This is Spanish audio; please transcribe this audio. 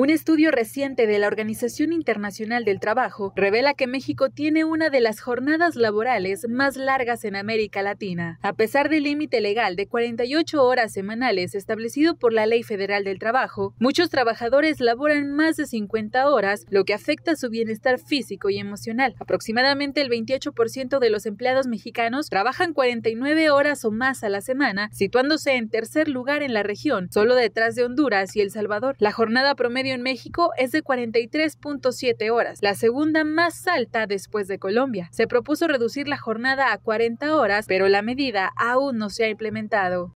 Un estudio reciente de la Organización Internacional del Trabajo revela que México tiene una de las jornadas laborales más largas en América Latina. A pesar del límite legal de 48 horas semanales establecido por la Ley Federal del Trabajo, muchos trabajadores laboran más de 50 horas, lo que afecta su bienestar físico y emocional. Aproximadamente el 28% de los empleados mexicanos trabajan 49 horas o más a la semana, situándose en tercer lugar en la región, solo detrás de Honduras y El Salvador. La jornada promedio en México es de 43.7 horas, la segunda más alta después de Colombia. Se propuso reducir la jornada a 40 horas, pero la medida aún no se ha implementado.